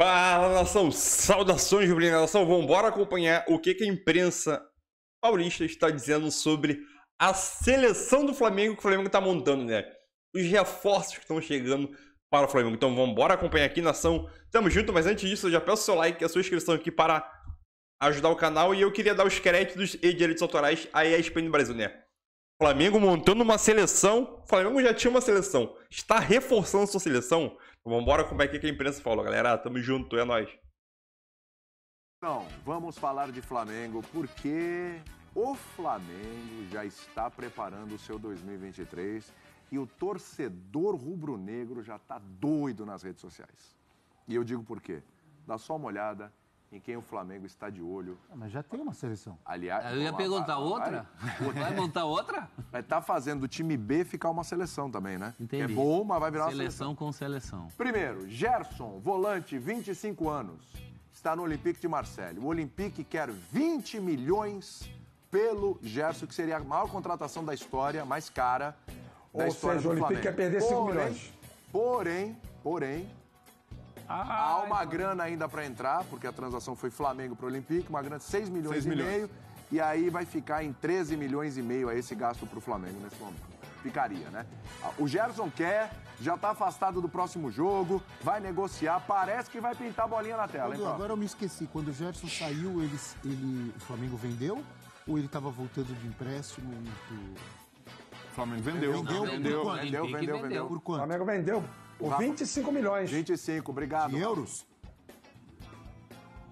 Fala nação, saudações Jubilina nação, vambora acompanhar o que, que a imprensa paulista está dizendo sobre a seleção do Flamengo que o Flamengo está montando, né? Os reforços que estão chegando para o Flamengo. Então vambora acompanhar aqui nação, tamo junto, mas antes disso eu já peço seu like e a sua inscrição aqui para ajudar o canal e eu queria dar os créditos e direitos autorais à ESPN Brasil, né? Flamengo montando uma seleção, o Flamengo já tinha uma seleção, está reforçando sua seleção Vamos embora como é que a imprensa falou, galera. Ah, tamo junto, é nós. Então, vamos falar de Flamengo porque o Flamengo já está preparando o seu 2023 e o torcedor rubro-negro já está doido nas redes sociais. E eu digo por quê? Dá só uma olhada em quem o Flamengo está de olho. Ah, mas já tem uma seleção. Aliás, ah, eu ia uma, perguntar uma, outra. Vai, vai montar outra? Está fazendo o time B ficar uma seleção também, né? É Entendi. É bom, mas vai virar seleção uma seleção. com seleção. Primeiro, Gerson, volante, 25 anos, está no Olympique de Marseille. O Olympique quer 20 milhões pelo Gerson, que seria a maior contratação da história, mais cara da Ou história seja, do o Olympique quer perder 5 milhões. Porém, porém, ah, Há uma grana ainda para entrar, porque a transação foi Flamengo para o Olympique, uma grana de 6 milhões 6 e milhões. meio. E aí vai ficar em 13 milhões e meio a esse gasto para o Flamengo nesse momento. Ficaria, né? Ah, o Gerson quer, já está afastado do próximo jogo, vai negociar, parece que vai pintar bolinha na tela. agora eu me esqueci, quando o Gerson saiu, ele, ele, o Flamengo vendeu? Ou ele estava voltando de empréstimo? O Flamengo vendeu. Vendeu, vendeu, vendeu, vendeu, vendeu, vendeu. Por quanto? O Flamengo vendeu o Rafa, 25 milhões. 25, obrigado. Em euros?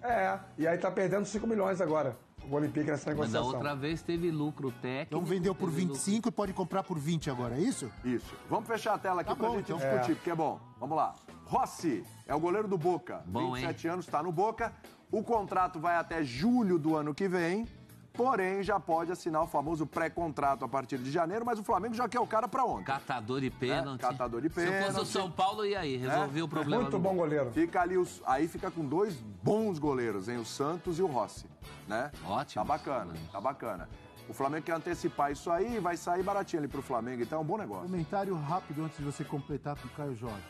É, e aí tá perdendo 5 milhões agora. O Olympique nessa negociação. Mas da outra vez teve lucro técnico. Então vendeu por 25 lucro. e pode comprar por 20 agora, é isso? Isso. Vamos fechar a tela aqui tá pra bom, gente então. discutir, é. porque é bom. Vamos lá. Rossi é o goleiro do Boca. Bom, 27 hein? anos, está no Boca. O contrato vai até julho do ano que vem. Porém, já pode assinar o famoso pré-contrato a partir de janeiro, mas o Flamengo já quer o cara para ontem. Catador de é, pênalti. É, catador de pênalti. Se fosse o São Paulo, e aí? Resolveu é? o problema. Muito bom goleiro. Fica ali os... Aí fica com dois bons goleiros, hein? O Santos e o Rossi, né? Ótimo. Tá bacana, tá bacana. O Flamengo quer antecipar isso aí e vai sair baratinho ali pro Flamengo, então é um bom negócio. Comentário rápido antes de você completar com o Caio Jorge.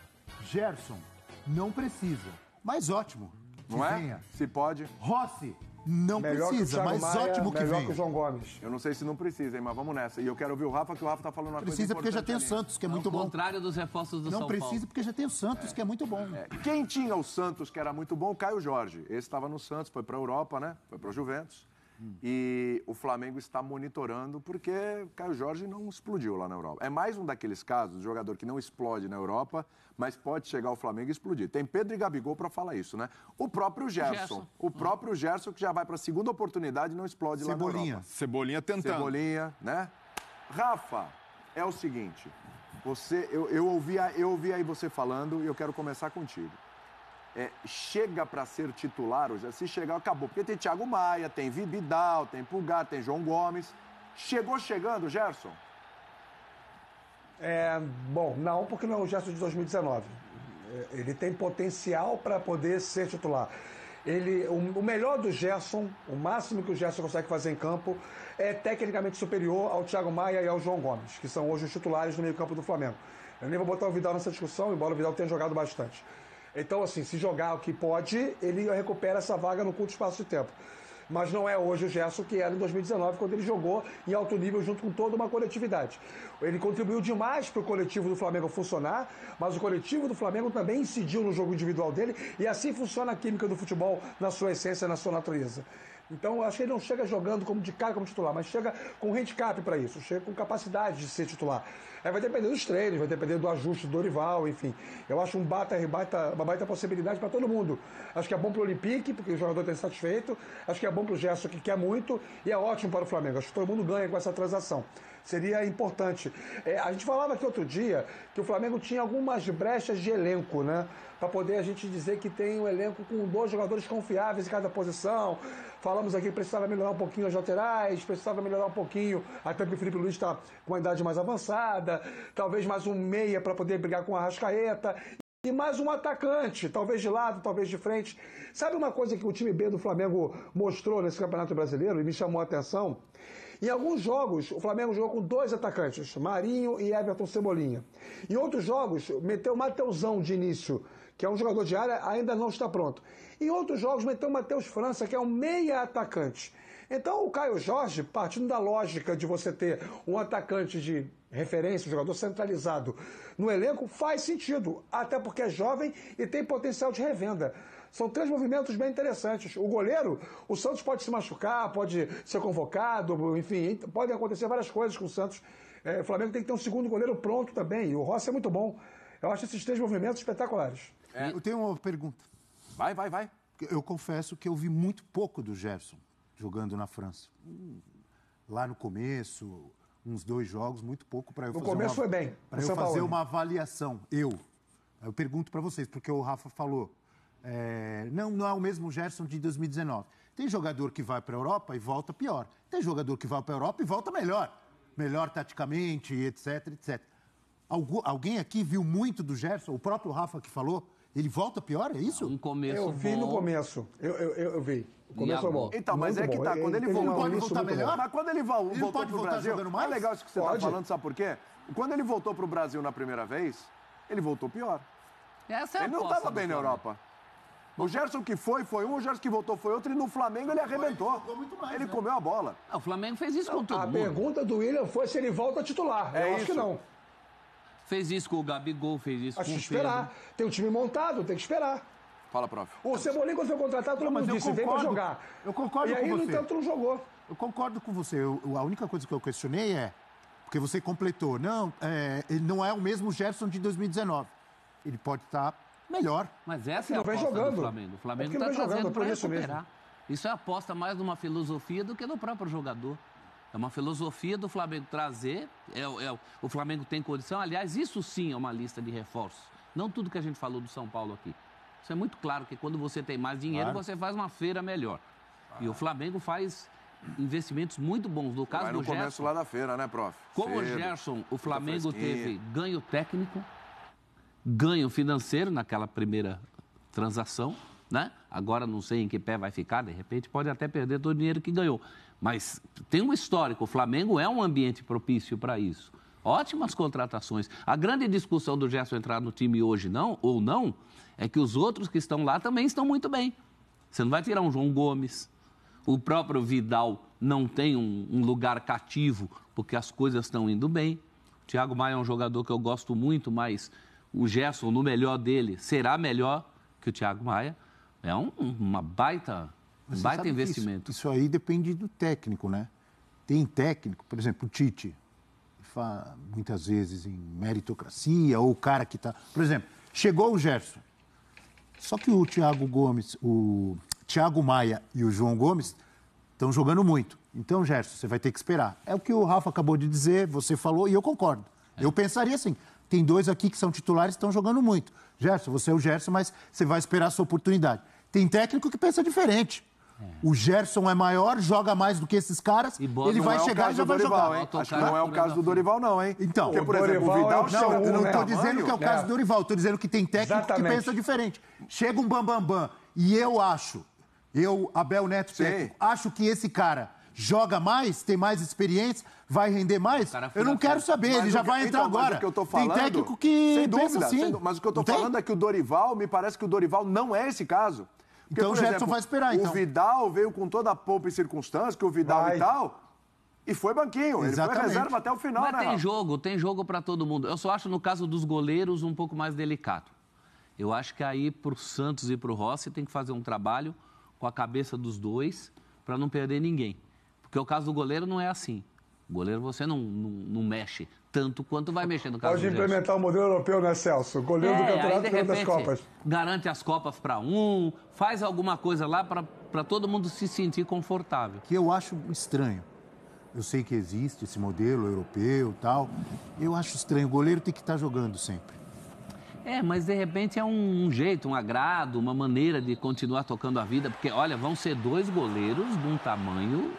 Gerson, não precisa, mas ótimo. Não é? Venha. Se pode. Rossi, não melhor precisa, mas Maia, ótimo que vem. que o João Gomes. Eu não sei se não precisa, hein, mas vamos nessa. E eu quero ouvir o Rafa, que o Rafa tá falando uma precisa coisa Precisa porque já tem o Santos, que é muito Ao bom. Ao contrário dos reforços do não São precisa, Paulo. Não precisa porque já tem o Santos, é. que é muito bom. É. Quem tinha o Santos, que era muito bom, Caio Jorge. Esse estava no Santos, foi para a Europa, né? Foi para o Juventus. Hum. E o Flamengo está monitorando porque Caio Jorge não explodiu lá na Europa. É mais um daqueles casos de jogador que não explode na Europa, mas pode chegar ao Flamengo e explodir. Tem Pedro e Gabigol para falar isso, né? O próprio Gerson. Gerson. O próprio hum. Gerson que já vai para a segunda oportunidade e não explode Cebolinha. lá na Europa. Cebolinha tentando. Cebolinha, né? Rafa, é o seguinte. Você, eu, eu, ouvi, eu ouvi aí você falando e eu quero começar contigo é, chega para ser titular hoje, se chegar, acabou. Porque tem Thiago Maia, tem Vidal, tem Pulgar, tem João Gomes. Chegou chegando, Gerson? É, bom, não, porque não é o Gerson de 2019. É, ele tem potencial para poder ser titular. Ele, o, o, melhor do Gerson, o máximo que o Gerson consegue fazer em campo, é tecnicamente superior ao Thiago Maia e ao João Gomes, que são hoje os titulares no meio-campo do Flamengo. Eu nem vou botar o Vidal nessa discussão, embora o Vidal tenha jogado bastante. Então, assim, se jogar o que pode, ele recupera essa vaga no curto espaço de tempo. Mas não é hoje o Gerson que era em 2019, quando ele jogou em alto nível junto com toda uma coletividade. Ele contribuiu demais para o coletivo do Flamengo funcionar, mas o coletivo do Flamengo também incidiu no jogo individual dele, e assim funciona a química do futebol na sua essência, na sua natureza. Então, acho assim, que ele não chega jogando como de cara como titular, mas chega com handicap para isso, chega com capacidade de ser titular. Aí vai depender dos treinos, vai depender do ajuste do Dorival, enfim. Eu acho um bata, baita, uma baita possibilidade para todo mundo. Acho que é bom para o Olympique, porque o jogador está satisfeito. Acho que é bom para o Gerson, que quer muito. E é ótimo para o Flamengo. Acho que todo mundo ganha com essa transação. Seria importante. É, a gente falava aqui outro dia que o Flamengo tinha algumas brechas de elenco, né? Para poder a gente dizer que tem um elenco com dois jogadores confiáveis em cada posição Falamos aqui que precisava melhorar um pouquinho as laterais, precisava melhorar um pouquinho, até que o Felipe Luiz está com uma idade mais avançada, talvez mais um meia para poder brigar com a Rascaeta. E mais um atacante, talvez de lado, talvez de frente. Sabe uma coisa que o time B do Flamengo mostrou nesse Campeonato Brasileiro e me chamou a atenção? Em alguns jogos, o Flamengo jogou com dois atacantes, Marinho e Everton Cebolinha. Em outros jogos, meteu Mateusão de início que é um jogador de área, ainda não está pronto. Em outros jogos, o Matheus França, que é um meia atacante. Então, o Caio Jorge, partindo da lógica de você ter um atacante de referência, um jogador centralizado no elenco, faz sentido, até porque é jovem e tem potencial de revenda. São três movimentos bem interessantes. O goleiro, o Santos pode se machucar, pode ser convocado, enfim, podem acontecer várias coisas com o Santos. É, o Flamengo tem que ter um segundo goleiro pronto também, e o Rossi é muito bom. Eu acho esses três movimentos espetaculares. É. Eu tenho uma pergunta. Vai, vai, vai. Eu confesso que eu vi muito pouco do Gerson jogando na França. Hum, lá no começo, uns dois jogos, muito pouco para eu no fazer. começo uma... foi bem. Para eu fazer Paulo. uma avaliação. Eu. Eu pergunto para vocês, porque o Rafa falou. É... não, não é o mesmo Gerson de 2019. Tem jogador que vai para a Europa e volta pior. Tem jogador que vai para a Europa e volta melhor. Melhor taticamente, etc, etc. Algu alguém aqui viu muito do Gerson? O próprio Rafa que falou? Ele volta pior, é isso? Um ah, começo Eu vi bom. no começo. Eu, eu, eu, eu vi. O começo é bom. Então, mas muito é que tá, quando ele, ele voltou... Ele pode voltar melhor? Mas quando ele, vo ele voltou pro Brasil... mais? É legal isso que você tá pode. tá falando, sabe por quê? Quando ele voltou pro Brasil na primeira vez, ele voltou pior. Essa é ele não estava bem na Europa. O Gerson que foi, foi um, o Gerson que voltou foi outro, e no Flamengo ele arrebentou. Ele, mais, ele né? comeu a bola. o Flamengo fez isso não, com todo a mundo. A pergunta do William foi se ele volta titular. É Eu isso. acho que não. Fez isso com o Gabigol, fez isso Acho com o esperar. Tem o time montado, tem que esperar. Fala, prof. O Cebolinha, quando foi contratado, todo não, mundo disse, concordo, vem pra jogar. Eu concordo e com aí, você. E aí, no entanto, não jogou. Eu concordo com você. Eu, a única coisa que eu questionei é, porque você completou, não, é, ele não é o mesmo Gerson de 2019. Ele pode estar tá melhor. Mas essa é a aposta jogando. do Flamengo. O Flamengo está é tá trazendo para recuperar. Mesmo. Isso é aposta mais numa filosofia do que no próprio jogador. É uma filosofia do Flamengo trazer. É, é, o Flamengo tem condição. Aliás, isso sim é uma lista de reforços. Não tudo que a gente falou do São Paulo aqui. Isso é muito claro que quando você tem mais dinheiro, claro. você faz uma feira melhor. Claro. E o ah. Flamengo faz investimentos muito bons. No caso do Gerson. começo lá na feira, né, prof? Como Cedo, o Gerson, o Flamengo teve ganho técnico, ganho financeiro naquela primeira transação né? Agora não sei em que pé vai ficar, de repente pode até perder todo o dinheiro que ganhou. Mas tem um histórico, o Flamengo é um ambiente propício para isso. Ótimas contratações. A grande discussão do Gerson entrar no time hoje não ou não é que os outros que estão lá também estão muito bem. Você não vai tirar um João Gomes. O próprio Vidal não tem um, um lugar cativo porque as coisas estão indo bem. O Thiago Maia é um jogador que eu gosto muito, mas o Gerson, no melhor dele, será melhor que o Thiago Maia. É um, uma baita, baita investimento. Isso, isso, aí depende do técnico, né? Tem técnico, por exemplo, o Tite, fala muitas vezes em meritocracia, ou o cara que está. Por exemplo, chegou o Gerson. Só que o Thiago Gomes, o Thiago Maia e o João Gomes estão jogando muito. Então, Gerson, você vai ter que esperar. É o que o Rafa acabou de dizer, você falou, e eu concordo. É. Eu pensaria assim. Tem dois aqui que são titulares e estão jogando muito. Gerson, você é o Gerson, mas você vai esperar a sua oportunidade. Tem técnico que pensa diferente. É. O Gerson é maior, joga mais do que esses caras, ele vai é chegar e já vai Dorival, jogar. Hein? Acho que não é o caso do Dorival, não, hein? Então, Porque, por exemplo, o Vidal é Não, eu não estou dizendo que é o caso do Dorival, estou dizendo que tem técnico Exatamente. que pensa diferente. Chega um bambambam bam, bam, e eu acho, eu, Abel Neto, técnico, acho que esse cara joga mais, tem mais experiência, vai render mais? Eu não quero saber, ele já que, vai entrar então, agora. O que eu tô falando, tem técnico que sem dúvida, pensa assim. Sem, mas o que eu tô falando é que o Dorival, me parece que o Dorival não é esse caso. Porque, então o Jetson vai esperar, então. O Vidal veio com toda a polpa e circunstância, que o Vidal vai. e tal... E foi banquinho, Exatamente. ele foi reserva até o final, Mas né? tem jogo, tem jogo para todo mundo. Eu só acho, no caso dos goleiros, um pouco mais delicado. Eu acho que aí, para o Santos e para o Rossi, tem que fazer um trabalho com a cabeça dos dois para não perder ninguém. Porque o caso do goleiro não é assim. O goleiro você não, não, não mexe tanto quanto vai mexer no caso Pode do implementar o modelo europeu, né, Celso? Goleiro é, do campeonato aí, as repente, das Copas. Garante as Copas para um, faz alguma coisa lá para todo mundo se sentir confortável. Que eu acho estranho. Eu sei que existe esse modelo europeu tal. Eu acho estranho. O goleiro tem que estar tá jogando sempre. É, mas de repente é um, um, jeito, um agrado, uma maneira de continuar tocando a vida, porque olha, vão ser dois goleiros de um tamanho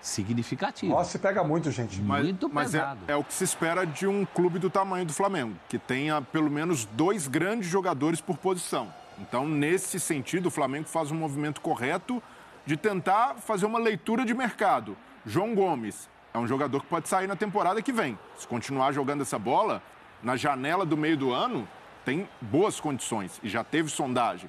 significativo. Nossa, se pega muito, gente. Mas, muito mas pesado. É, é, o que se espera de um clube do tamanho do Flamengo, que tenha pelo menos dois grandes jogadores por posição. Então, nesse sentido, o Flamengo faz um movimento correto de tentar fazer uma leitura de mercado. João Gomes é um jogador que pode sair na temporada que vem. Se continuar jogando essa bola, na janela do meio do ano, tem boas condições e já teve sondagem.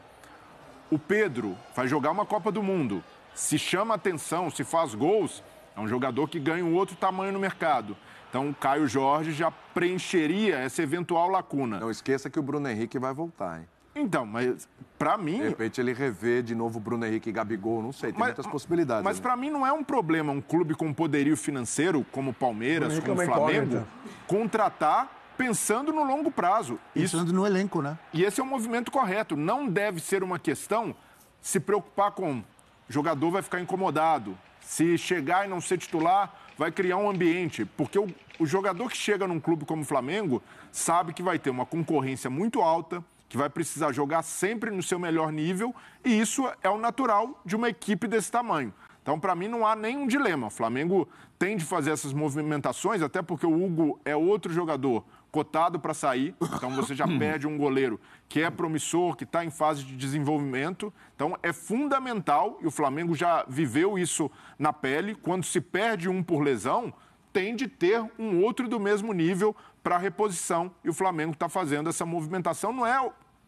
O Pedro vai jogar uma Copa do Mundo se chama atenção, se faz gols, é um jogador que ganha um outro tamanho no mercado. Então, o Caio Jorge já preencheria essa eventual lacuna. Não esqueça que o Bruno Henrique vai voltar, hein? Então, mas para mim. De repente ele revê de novo Bruno Henrique e Gabigol, não sei, tem mas, muitas possibilidades. Mas né? para mim não é um problema um clube com poderio financeiro, como o Palmeiras, como o é Flamengo, contratar pensando no longo prazo. Pensando Isso... no elenco, né? E esse é o um movimento correto. Não deve ser uma questão se preocupar com o jogador vai ficar incomodado. Se chegar e não ser titular, vai criar um ambiente. Porque o, o jogador que chega num clube como o Flamengo sabe que vai ter uma concorrência muito alta, que vai precisar jogar sempre no seu melhor nível, e isso é o natural de uma equipe desse tamanho. Então, para mim, não há nenhum dilema. O Flamengo tem de fazer essas movimentações, até porque o Hugo é outro jogador cotado para sair. Então você já hum. perde um goleiro que é promissor, que está em fase de desenvolvimento. Então é fundamental, e o Flamengo já viveu isso na pele, quando se perde um por lesão, tem de ter um outro do mesmo nível para reposição. E o Flamengo está fazendo essa movimentação. Não é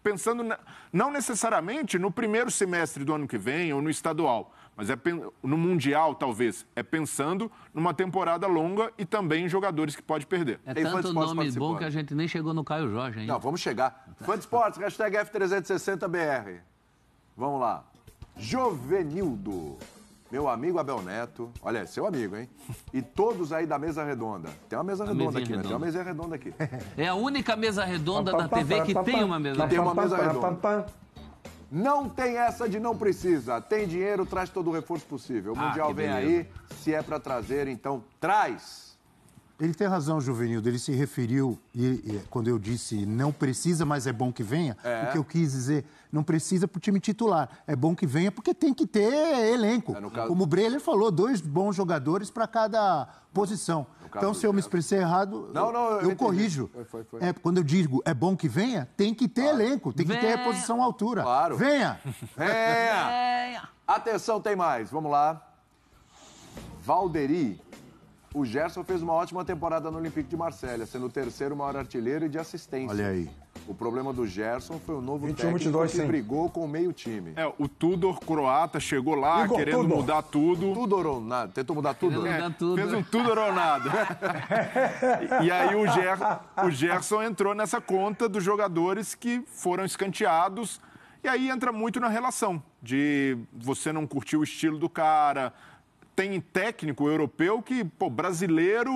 pensando, não necessariamente no primeiro semestre do ano que vem ou no estadual, mas é no Mundial, talvez, é pensando numa temporada longa e também em jogadores que pode perder. É Tem tanto nome bom que a gente nem chegou no Caio Jorge ainda. Não, vamos chegar. Fã de esportes, hashtag F360BR. Vamos lá. Jovenildo, meu amigo Abel Neto, olha, é seu amigo, hein? E todos aí da mesa redonda. Tem uma mesa redonda aqui, redonda. né? Tem uma mesa redonda aqui. É a única mesa redonda da TV que tem uma mesa redonda. Que tem uma mesa redonda. Não tem essa de não precisa. Tem dinheiro, traz todo o reforço possível. O ah, Mundial vem aí, se é para trazer, então traz. Ele tem razão, Juvenil. Ele se referiu, e, e, quando eu disse não precisa, mas é bom que venha, é. o que eu quis dizer, não precisa para o time titular. É bom que venha porque tem que ter elenco. É, caso... Como o Breler falou, dois bons jogadores para cada posição. Então, se eu me expressei errado, não, não, eu, eu corrijo. Foi, foi. É, quando eu digo é bom que venha, tem que ter claro. elenco, tem que ter reposição à altura. Claro. Venha! Venha! Atenção, tem mais. Vamos lá. Valderi. O Gerson fez uma ótima temporada no Olympique de Marselha, sendo o terceiro maior artilheiro e de assistência. Olha aí. O problema do Gerson foi o novo 21, técnico 22, que sim. brigou com o meio time. É, o Tudor croata chegou lá Igor, querendo Tudor. mudar tudo. Tudor ou nada, tentou mudar tudo. É, mudar tudo. Fez um Tudor ou nada. e aí o, Ger o Gerson entrou nessa conta dos jogadores que foram escanteados. E aí entra muito na relação de você não curtir o estilo do cara, tem técnico europeu que, pô, brasileiro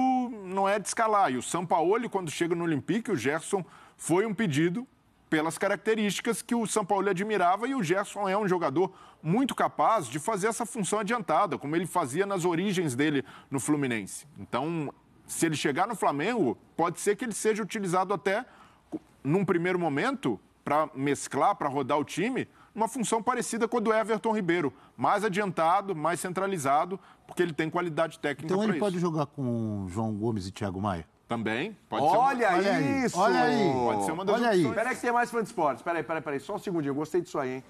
não é de escalar. E o Sampaoli, quando chega no Olympique, o Gerson foi um pedido pelas características que o São Paulo admirava e o Gerson é um jogador muito capaz de fazer essa função adiantada, como ele fazia nas origens dele no Fluminense. Então, se ele chegar no Flamengo, pode ser que ele seja utilizado até num primeiro momento para mesclar, para rodar o time, uma função parecida com a do Everton Ribeiro, mais adiantado, mais centralizado, porque ele tem qualidade técnica. Então ele isso. pode jogar com João Gomes e Thiago Maia. Também, pode olha ser. Olha uma... isso! Olha aí! Pode ser uma das Olha opções. aí. que tem mais fã de esportes. espera espera aí. Só um segundinho, eu gostei disso aí, hein?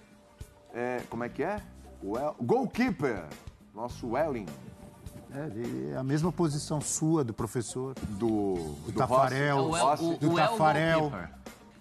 É, como é que é? Well... Goalkeeper! Nosso Welling. É, é, a mesma posição sua do professor. Do, do, é do Tafarel. do Tafarel.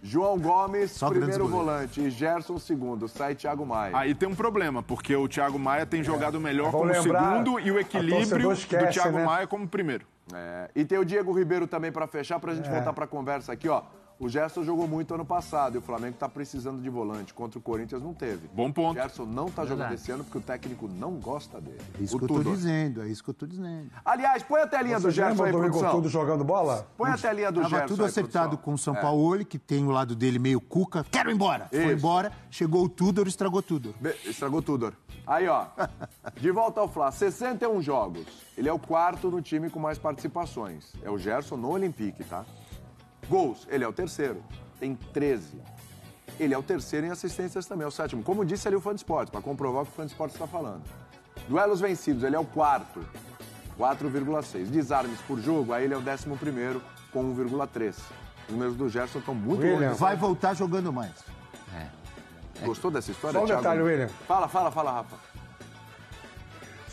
João Gomes, Só primeiro volante, e Gerson, segundo. Sai Thiago Maia. Aí tem um problema, porque o Thiago Maia tem é. jogado melhor como segundo e o equilíbrio esquece, do Thiago né? Maia como primeiro. É, e tem o Diego Ribeiro também para fechar, para a gente é. voltar para a conversa aqui, ó. O Gerson jogou muito ano passado e o Flamengo está precisando de volante. Contra o Corinthians não teve. Bom ponto. O Gerson não está jogando esse ano porque o técnico não gosta dele. É isso o que eu tô dizendo, é isso que eu tô dizendo. Aliás, põe a telinha Você do Gerson aí, produção. Tudo jogando bola? Põe a telinha do Tava Gerson tudo aí, acertado produção. com o São é. Paulo, é. que tem o lado dele meio cuca. Quero ir embora. Isso. Foi embora, chegou o Tudor, estragou tudo. Be estragou o Tudor. Aí, ó. De volta ao Fla, 61 jogos. Ele é o quarto no time com mais participações. É o Gerson no Olympique, tá? Gols, ele é o terceiro. Tem 13. Ele é o terceiro em assistências também, é o sétimo. Como disse ali o Fã de Esporte, para comprovar o que o Fã de Esporte está falando. Duelos vencidos, ele é o quarto. 4,6. Desarmes por jogo, aí ele é o décimo primeiro com 1,3. Os números do Gerson estão muito bons. Vai voltar jogando mais. É. Gostou dessa história? Só um Thiago? detalhe, William. Fala, fala, fala, Rafa.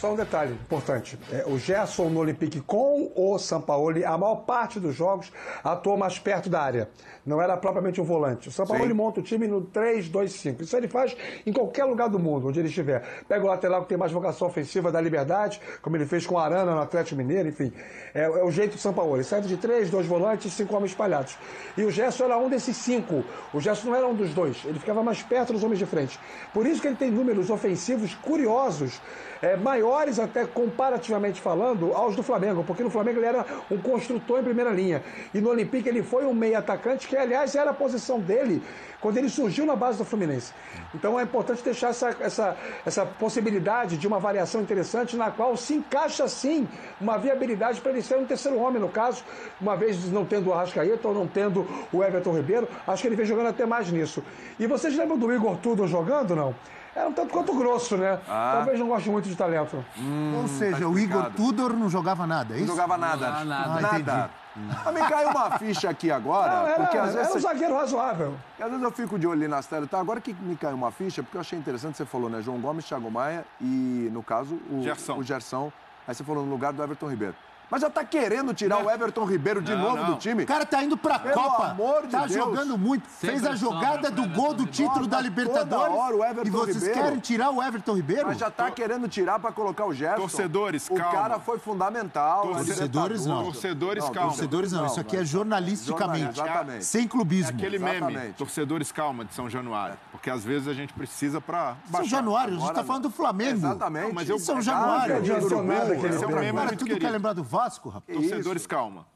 Só um detalhe importante: é, o Gerson no Olympique com o Sampaoli, a maior parte dos jogos atuou mais perto da área. Não era propriamente um volante. O Sampaoli Sim. monta o time no 3-2-5. Isso ele faz em qualquer lugar do mundo, onde ele estiver. Pega o lateral que tem mais vocação ofensiva da liberdade, como ele fez com o Arana no Atlético Mineiro, enfim. É, é o jeito do Sampaoli. sai de três, dois volantes e cinco homens espalhados. E o Gerson era um desses cinco. O Gerson não era um dos dois. Ele ficava mais perto dos homens de frente. Por isso que ele tem números ofensivos curiosos, é, maiores maiores, até comparativamente falando, aos do Flamengo, porque no Flamengo ele era um construtor em primeira linha. E no Olympique ele foi um meio atacante, que aliás era a posição dele quando ele surgiu na base do Fluminense. Então é importante deixar essa, essa, essa possibilidade de uma variação interessante, na qual se encaixa sim uma viabilidade para ele ser um terceiro homem, no caso, uma vez não tendo o Arrascaeta ou não tendo o Everton Ribeiro, acho que ele vem jogando até mais nisso. E vocês lembram do Igor Tudor jogando, não? era é um tanto quanto grosso, né? Ah. Talvez não goste muito de talento. Hum, Ou tá seja, tá o Igor Tudor não jogava nada, é isso? Não jogava nada. Não, nada. Ah, nada. Mas ah, me caiu uma ficha aqui agora. Não, era, porque às vezes era um zagueiro razoável. Às vezes eu fico de olho ali nas telas. Tá, agora que me caiu uma ficha, porque eu achei interessante, você falou, né? João Gomes, Thiago Maia e, no caso, o Gerson. O Gerson. Aí você falou no lugar do Everton Ribeiro. Mas já tá querendo tirar né? o Everton Ribeiro de não, novo não. do time. O cara tá indo pra Pelo Copa. Amor de tá Deus. jogando muito. Sempre Fez a né? jogada do gol do título da Libertadores. Hora, o Everton e vocês Ribeiro. querem tirar o Everton Ribeiro? Mas já tá querendo tirar pra colocar o Gerson. Torcedores, calma. O cara foi fundamental. Tá torcedores não. Torcedores, calma. Torcedores não. Isso aqui é jornalisticamente. sem clubismo. É aquele meme. Torcedores, calma, de São Januário. Porque às vezes a gente precisa pra. Baixar. São Januário, a gente tá falando do Flamengo. Exatamente. Não, mas eu... São é Januário. Esse é o meme. Cara, tudo quer lembrar do VAR diagnóstico, rapaz? Torcedores, calma.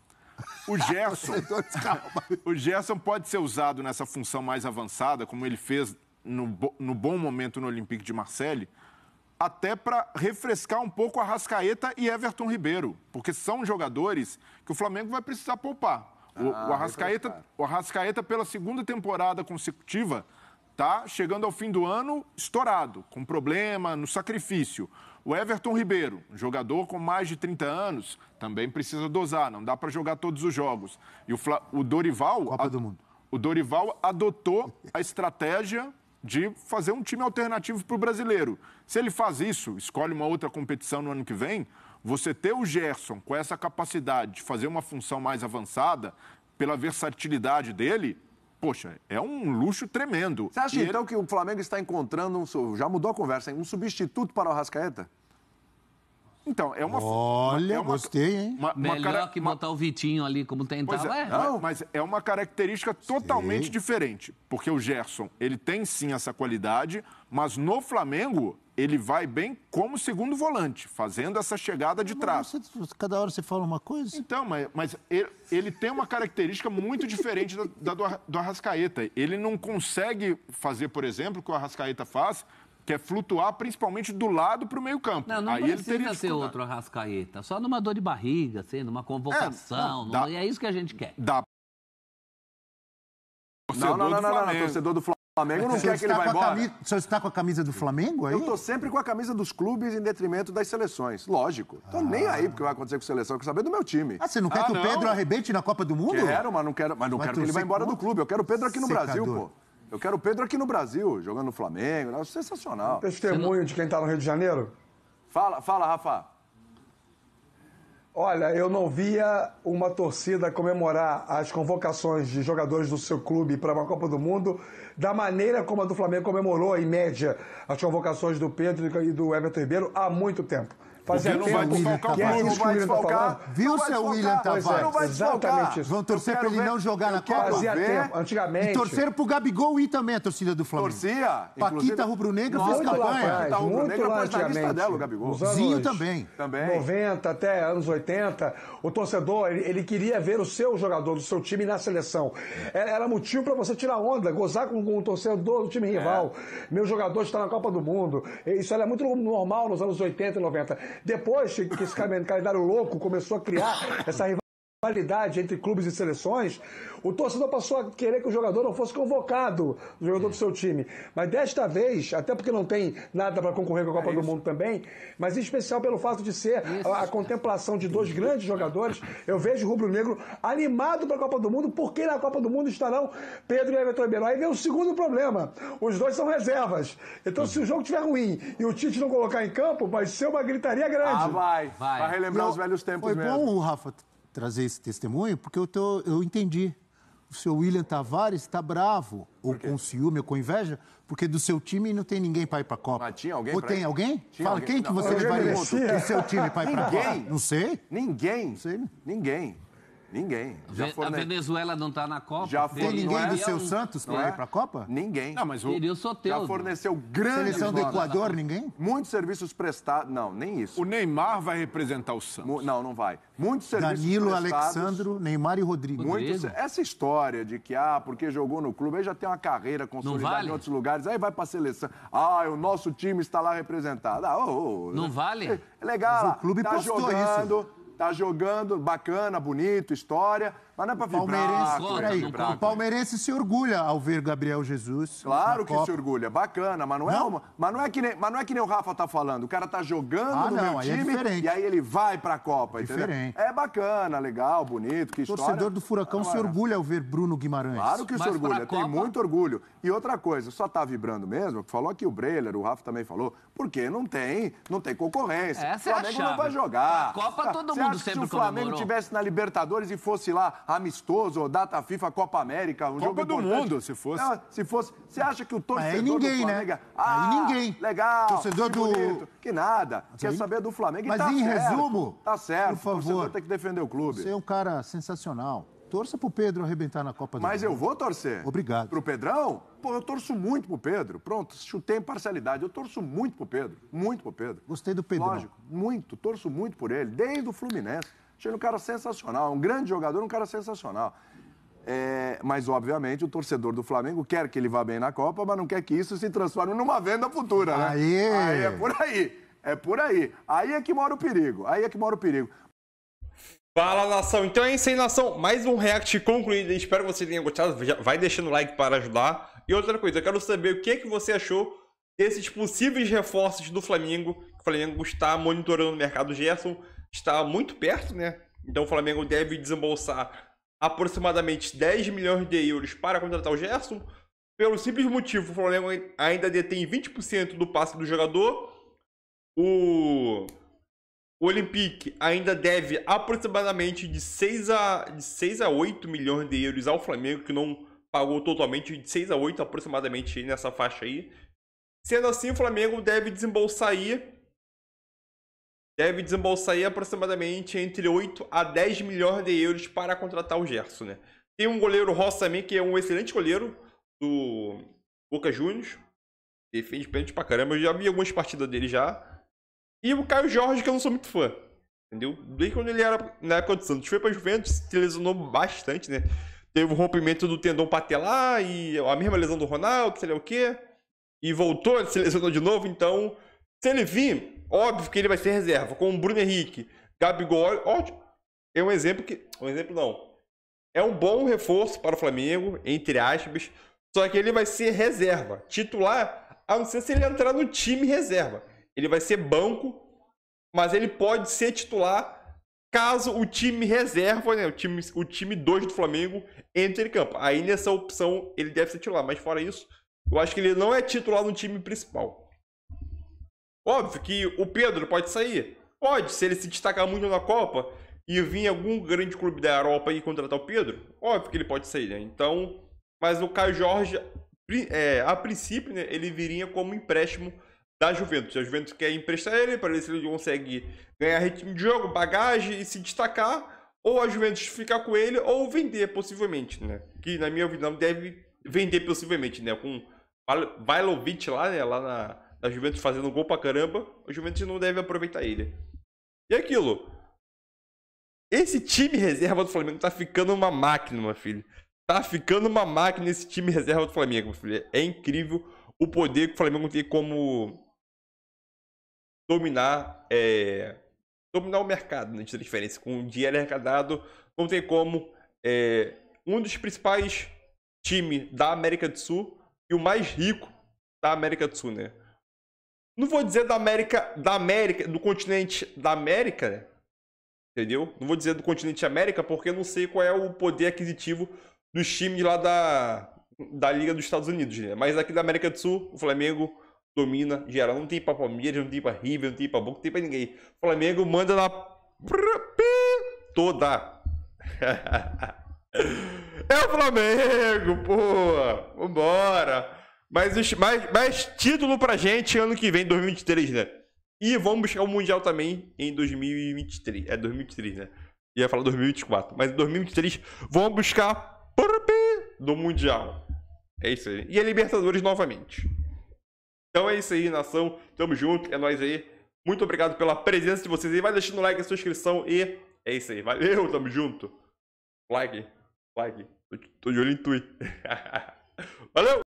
O Gerson, o Gerson pode ser usado nessa função mais avançada, como ele fez no, no bom momento no Olympique de Marseille, até para refrescar um pouco a Rascaeta e Everton Ribeiro, porque são jogadores que o Flamengo vai precisar poupar. O, ah, o Arrascaeta, o Arrascaeta, pela segunda temporada consecutiva, tá chegando ao fim do ano estourado, com problema no sacrifício. O Everton Ribeiro, um jogador com mais de 30 anos, também precisa dosar, não dá para jogar todos os jogos. E o, Fla... o Dorival. Copa do Mundo. O Dorival adotou a estratégia de fazer um time alternativo para o brasileiro. Se ele faz isso, escolhe uma outra competição no ano que vem, você ter o Gerson com essa capacidade de fazer uma função mais avançada, pela versatilidade dele, poxa, é um luxo tremendo. Você acha, e então, ele... que o Flamengo está encontrando, um, já mudou a conversa, hein? um substituto para o Arrascaeta? Então, é uma. Olha, é uma, gostei, hein? Uma, uma Melhor que botar o Vitinho ali como tentava. É, é. Não, mas é uma característica totalmente diferente. Porque o Gerson, ele tem sim essa qualidade, mas no Flamengo, ele vai bem como segundo volante, fazendo essa chegada de trás. cada hora você fala uma coisa? Então, mas, mas ele, ele, tem uma característica muito diferente da, da do, do Arrascaeta. Ele não consegue fazer, por exemplo, o que o Arrascaeta faz, que é flutuar principalmente do lado para o meio campo. Não, não Aí precisa ele teria ser outro Arrascaeta, só numa dor de barriga, assim, numa convocação, é, não, dá, e é isso que a gente quer. Dá. Torcedor não, não, não, não, não, torcedor do Flamengo. Flamengo não quer que ele vá embora. Camisa, o senhor está com a camisa do Flamengo aí? Eu estou sempre com a camisa dos clubes em detrimento das seleções. Lógico. Estou ah. nem aí porque vai acontecer com a seleção. Eu quero saber do meu time. Ah, você não quer ah, que não? o Pedro arrebente na Copa do Mundo? Quero, mas não quero, mas não mas quero que ele vá embora do clube. Eu quero o Pedro aqui no secador. Brasil, pô. Eu quero o Pedro aqui no Brasil, jogando no Flamengo. Né? Sensacional. Testemunho não... de quem está no Rio de Janeiro? Fala, fala, Rafa. Olha, eu não via uma torcida comemorar as convocações de jogadores do seu clube para uma Copa do Mundo da maneira como a do Flamengo comemorou, em média, as convocações do Pedro e do Everton Ribeiro há muito tempo. Fazia tá é não vai desfalcar, é não vai desfalcar. Viu, seu William Tavares? Não vai desfalcar. Vão torcer para ele não jogar na Copa? Fazia tempo, antigamente. E torceram pro Gabigol ir também, a torcida do Flamengo. Torcia. Paquita Rubro-Negra fez campanha. Paquita Rubro-Negra pôs na lista dela o Gabigol. Zinho também. Também. 90 até anos 80, o torcedor, ele queria ver o seu jogador, do seu time na seleção. Era motivo para você tirar onda, gozar com o torcedor do time é. rival. Meu jogador está na Copa do Mundo. Isso era muito normal nos anos 80 e 90. Depois que esse calendário louco começou a criar essa rivalidade rivalidade entre clubes e seleções, o torcedor passou a querer que o jogador não fosse convocado, o jogador do seu time. Mas desta vez, até porque não tem nada para concorrer com a Copa é do Mundo também, mas em especial pelo fato de ser a, a, contemplação de dois grandes jogadores, eu vejo o Rubro Negro animado para a Copa do Mundo, porque na Copa do Mundo estarão Pedro e Everton Ribeiro. Aí vem o segundo problema: os dois são reservas. Então, se o jogo estiver ruim e o Tite não colocar em campo, vai ser uma gritaria grande. Ah, vai. Vai, vai relembrar não, os velhos tempos foi mesmo. Foi bom, Rafa trazer esse testemunho, porque eu, tô, eu entendi. O seu William Tavares está bravo, ou com ciúme, ou com inveja, porque do seu time não tem ninguém para ir para a Copa. Mas tinha alguém ou tem ir? alguém? Tinha Fala, alguém? quem não, que você levaria do seu time para ir para a Copa? Ninguém. Não sei. Ninguém. Não sei. Né? Ninguém. Ninguém. Já a Venezuela não está na Copa. Já tem ninguém do seu Santos para é? ir para a Copa? Ninguém. Não, mas o... É o Soteldo. Já forneceu grande Seleção do Equador, ninguém? Muitos serviços prestados... Não, nem isso. O Neymar vai representar o Santos. não, não vai. Muitos serviços Danilo, prestados... Alexandro, Neymar e Rodrigo. Muitos... Essa história de que, ah, porque jogou no clube, aí já tem uma carreira consolidada vale? em outros lugares, aí vai para a seleção. Ah, o nosso time está lá representado. Ah, oh, oh. não né? vale? É legal, mas o clube tá postou jogando... Isso tá jogando, bacana, bonito, história, mas não é pra vibrar. Palmeirense, o palmeirense se orgulha ao ver Gabriel Jesus. Claro que Copa. se orgulha, bacana, mas não, é não. Uma, mas, não é que nem, mas não é que nem o Rafa tá falando. O cara tá jogando ah, no não, meu é time é e aí ele vai pra Copa, entendeu? Diferente. É bacana, legal, bonito, que história. O torcedor do Furacão ah, se orgulha ao ver Bruno Guimarães. Claro que mas se orgulha, tem Copa... muito orgulho. E outra coisa, só tá vibrando mesmo, falou aqui o Breler, o Rafa também falou, porque não tem, não tem concorrência. Essa o é Flamengo é não vai jogar. A Copa todo Cê mundo sempre Se o Flamengo comemorou. tivesse na Libertadores e fosse lá amistoso, ou data FIFA Copa América, um Copa jogo do mundo, se fosse. Não, ah, se fosse. Você acha que o torcedor né? é- aí ninguém, do Flamengo... Né? Ah, aí ninguém. Legal. Torcedor que do... Que nada. Aí... Quer saber do Flamengo Mas tá em certo, resumo... Tá certo. Por favor. O torcedor tem que defender o clube. Você é um cara sensacional. Torça pro Pedro arrebentar na Copa do Mundo. Mas eu vou torcer. Obrigado. Pro Pedrão? Pô, eu torço muito pro Pedro. Pronto, chutei parcialidade. Eu torço muito pro Pedro. Muito pro Pedro. Gostei do Pedro. Lógico, muito. Torço muito por ele. Desde o Fluminense. Achei um cara sensacional, um grande jogador, um cara sensacional. É, mas, obviamente, o torcedor do Flamengo quer que ele vá bem na Copa, mas não quer que isso se transforme numa venda futura, né? Aí, aí é por aí. É por aí. Aí é que mora o perigo. Aí é que mora o perigo. Fala nação, então é isso aí nação, mais um react concluído, espero que você tenha gostado, vai deixando o like para ajudar. E outra coisa, eu quero saber o que, é que você achou desses possíveis reforços do Flamengo, que o Flamengo está monitorando o mercado Gerson, está muito perto, né? Então o Flamengo deve desembolsar aproximadamente 10 milhões de euros para contratar o Gerson. Pelo simples motivo, o Flamengo ainda detém 20% do passe do jogador. O, o Olympique ainda deve aproximadamente de 6, a, de 6 a 8 milhões de euros ao Flamengo, que não pagou totalmente, de 6 a 8 aproximadamente nessa faixa aí. Sendo assim, o Flamengo deve desembolsar aí deve desembolsar aproximadamente entre 8 a 10 milhões de euros para contratar o Gerson, né? Tem um goleiro Rossi também, que é um excelente goleiro do Boca Juniors. Defende pênalti pra caramba. Eu já vi algumas partidas dele já. E o Caio Jorge, que eu não sou muito fã. Entendeu? Desde quando ele era na época do Santos. Foi pra Juventus, se lesionou bastante, né? Teve o rompimento do tendão patelar e a mesma lesão do Ronaldo, sei lá o quê. E voltou, se lesionou de novo. Então, se ele vir Óbvio que ele vai ser reserva. Com o Bruno Henrique, Gabigol, óbvio. É um exemplo que. Um exemplo não. É um bom reforço para o Flamengo, entre aspas. Só que ele vai ser reserva. Titular, a não ser se ele entrar no time reserva. Ele vai ser banco, mas ele pode ser titular caso o time reserva, né? O time, o time 2 do Flamengo entre em campo. Aí nessa opção ele deve ser titular. Mas fora isso, eu acho que ele não é titular no time principal. Óbvio que o Pedro pode sair. Pode, se ele se destacar muito na Copa e vir algum grande clube da Europa e contratar o Pedro, óbvio que ele pode sair, né? Então, mas o Caio Jorge, é, a princípio, né, ele viria como empréstimo da Juventus. A Juventus quer emprestar ele para ver se ele consegue ganhar ritmo de jogo, bagagem e se destacar, ou a Juventus ficar com ele ou vender possivelmente, né? Que na minha opinião deve vender possivelmente, né? Com Bailovic lá, né? Lá na a Juventus fazendo gol pra caramba, a Juventus não deve aproveitar ele. E é aquilo. Esse time reserva do Flamengo tá ficando uma máquina, meu filho. Tá ficando uma máquina esse time reserva do Flamengo, meu filho. É incrível o poder que o Flamengo tem como dominar é, dominar o mercado né, de transferência. Com o dinheiro arrecadado, não tem como é, um dos principais times da América do Sul e o mais rico da América do Sul, né? Não vou dizer da América, da América, do continente da América, né? entendeu? Não vou dizer do continente América, porque eu não sei qual é o poder aquisitivo dos times lá da, da Liga dos Estados Unidos, né? Mas aqui da América do Sul, o Flamengo domina geral. Não tem pra Palmeiras, não tem pra River, não tem pra Boca, não tem pra ninguém. O Flamengo manda na toda. é o Flamengo, pô! Vambora! Mais, mais, mais título pra gente ano que vem, 2023, né? E vamos buscar o Mundial também em 2023. É 2023, né? Ia falar 2024. Mas em 2023 vamos buscar do Mundial. É isso aí. E a Libertadores novamente. Então é isso aí, nação. Tamo junto. É nóis aí. Muito obrigado pela presença de vocês aí. Vai deixando o like, a sua inscrição e é isso aí. Valeu, tamo junto. Like, like. Tô de olho em Valeu!